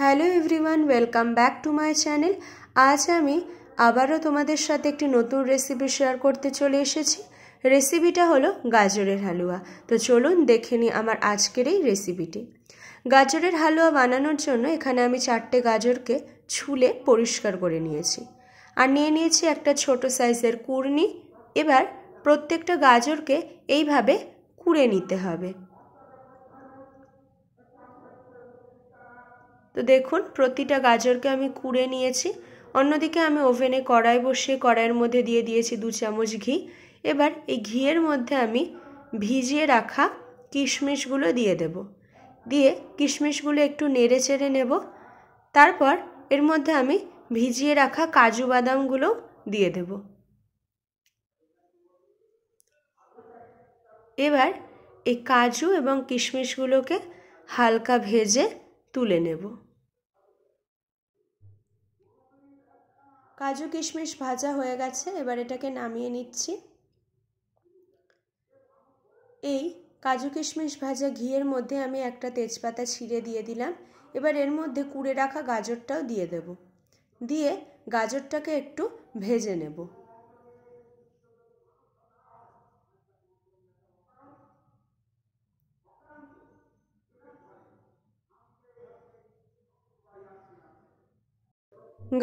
hello everyone welcome back to my channel আজ আমি আবারও তোমাদের সাথে একটি নতুন রেসিপি শেয়ার করতে চলে এসেছি রেসিপিটা হলো গাজরের হালুয়া তো চলুন দেখে নিই আমার আজকের এই রেসিপিটি গাজরের হালুয়া বানানোর জন্য এখানে আমি চারটে গাজরকে ছুলে পরিষ্কার করে নিয়েছি আর নিয়ে নিয়েছি একটা ছোট সাইজের কুড়নি এবার প্রত্যেকটা গাজরকে এইভাবে কুড়ে নিতে হবে তো দেখুন প্রতিটা গাজরকে আমি কুড়ে নিয়েছি অন্যদিকে আমি ওভেনে কড়াই বসিয়ে কড়াইয়ের মধ্যে দিয়ে দিয়েছি দু চামচ ঘি এবার এই ঘিয়ের মধ্যে আমি ভিজিয়ে রাখা কিশমিশগুলো দিয়ে দেব দিয়ে কিশমিশগুলো একটু নেড়ে চেড়ে নেব তারপর এর মধ্যে আমি ভিজিয়ে রাখা কাজু বাদামগুলো দিয়ে দেব এবার এই কাজু এবং কিশমিশগুলোকে হালকা ভেজে তুলে নেব কাজু কিশমিশ ভাজা হয়ে গেছে এবার এটাকে নামিয়ে নিচ্ছি এই কাজু কিশমিশ ভাজা ঘিয়ের মধ্যে আমি একটা তেজপাতা ছিঁড়ে দিয়ে দিলাম এবার এর মধ্যে কুড়ে রাখা গাজরটাও দিয়ে দেব দিয়ে গাজরটাকে একটু ভেজে নেব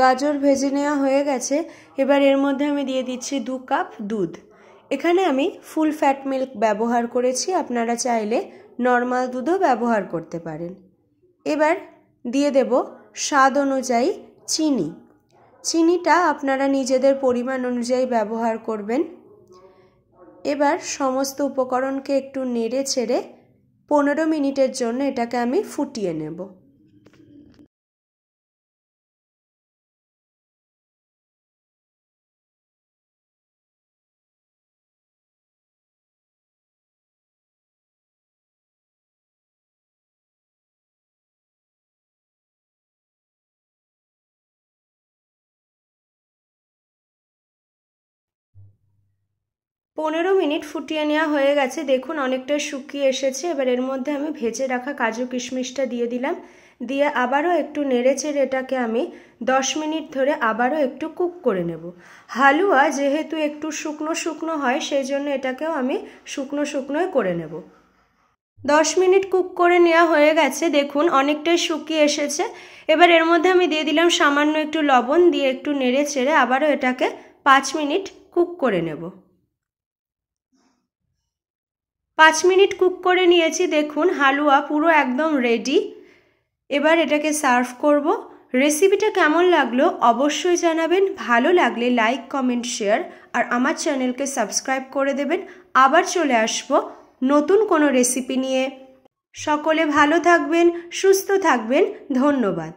গাজর ভেজে নেওয়া হয়ে গেছে এবার এর মধ্যে আমি দিয়ে দিচ্ছি দু কাপ দুধ এখানে আমি ফুল ফ্যাট মিল্ক ব্যবহার করেছি আপনারা চাইলে নর্মাল দুধও ব্যবহার করতে পারেন এবার দিয়ে দেব স্বাদ অনুযায়ী চিনি চিনিটা আপনারা নিজেদের পরিমাণ অনুযায়ী ব্যবহার করবেন এবার সমস্ত উপকরণকে একটু নেড়ে ছেড়ে পনেরো মিনিটের জন্য এটাকে আমি ফুটিয়ে নেব পনেরো মিনিট ফুটিয়ে নেওয়া হয়ে গেছে দেখুন অনেকটা শুকিয়ে এসেছে এবার এর মধ্যে আমি ভেজে রাখা কাজু কিশমিশটা দিয়ে দিলাম দিয়ে আবারও একটু নেড়েচেড়ে এটাকে আমি দশ মিনিট ধরে আবারও একটু কুক করে নেব হালুয়া যেহেতু একটু শুকনো শুকনো হয় সেই জন্য এটাকেও আমি শুকনো শুকনোই করে নেব দশ মিনিট কুক করে নেওয়া হয়ে গেছে দেখুন অনেকটাই শুকিয়ে এসেছে এবার এর মধ্যে আমি দিয়ে দিলাম সামান্য একটু লবণ দিয়ে একটু নেড়ে চেড়ে আবারও এটাকে পাঁচ মিনিট কুক করে নেব পাঁচ মিনিট কুক করে নিয়েছি দেখুন হালুয়া পুরো একদম রেডি এবার এটাকে সার্ভ করব রেসিপিটা কেমন লাগলো অবশ্যই জানাবেন ভালো লাগলে লাইক কমেন্ট শেয়ার আর আমার চ্যানেলকে সাবস্ক্রাইব করে দেবেন আবার চলে আসব নতুন কোনো রেসিপি নিয়ে সকলে ভালো থাকবেন সুস্থ থাকবেন ধন্যবাদ